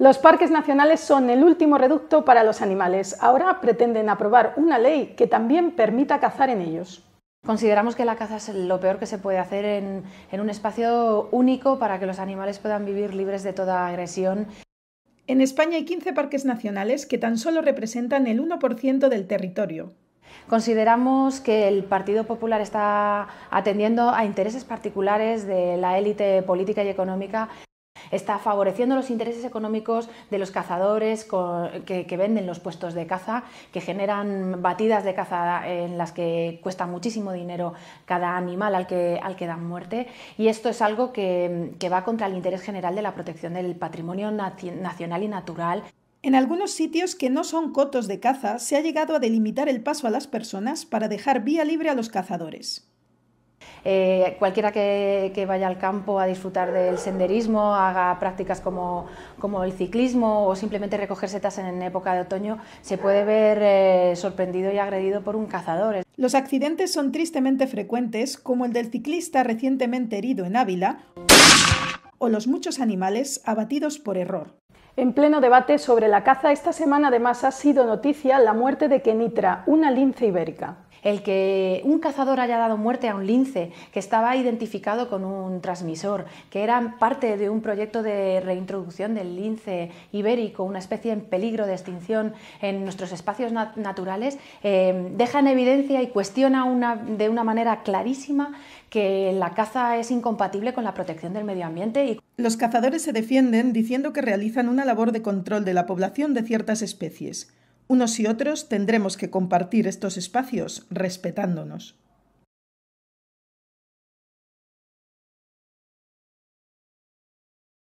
Los parques nacionales son el último reducto para los animales. Ahora pretenden aprobar una ley que también permita cazar en ellos. Consideramos que la caza es lo peor que se puede hacer en, un espacio único para que los animales puedan vivir libres de toda agresión. En España hay 15 parques nacionales que tan solo representan el 1% del territorio. Consideramos que el Partido Popular está atendiendo a intereses particulares de la élite política y económica Está favoreciendo los intereses económicos de los cazadores que, venden los puestos de caza, que generan batidas de caza en las que cuesta muchísimo dinero cada animal al que, dan muerte. Y esto es algo que, que va contra el interés general de la protección del patrimonio nacional y natural. En algunos sitios que no son cotos de caza se ha llegado a delimitar el paso a las personas para dejar vía libre a los cazadores. Eh, cualquiera que, vaya al campo a disfrutar del senderismo, haga prácticas como, el ciclismo o simplemente recoger setas en época de otoño, se puede ver eh, sorprendido y agredido por un cazador. Los accidentes son tristemente frecuentes, como el del ciclista recientemente herido en Ávila o los muchos animales abatidos por error. En pleno debate sobre la caza, esta semana además ha sido noticia la muerte de Kenitra, una lince ibérica el que un cazador haya dado muerte a un lince que estaba identificado con un transmisor, que era parte de un proyecto de reintroducción del lince ibérico, una especie en peligro de extinción en nuestros espacios naturales, eh, deja en evidencia y cuestiona de una manera clarísima que la caza es incompatible con la protección del medio ambiente. Los cazadores se defienden diciendo que realizan una labor de control de la población de ciertas especies unos y otros tendremos que compartir estos espacios respetándonos.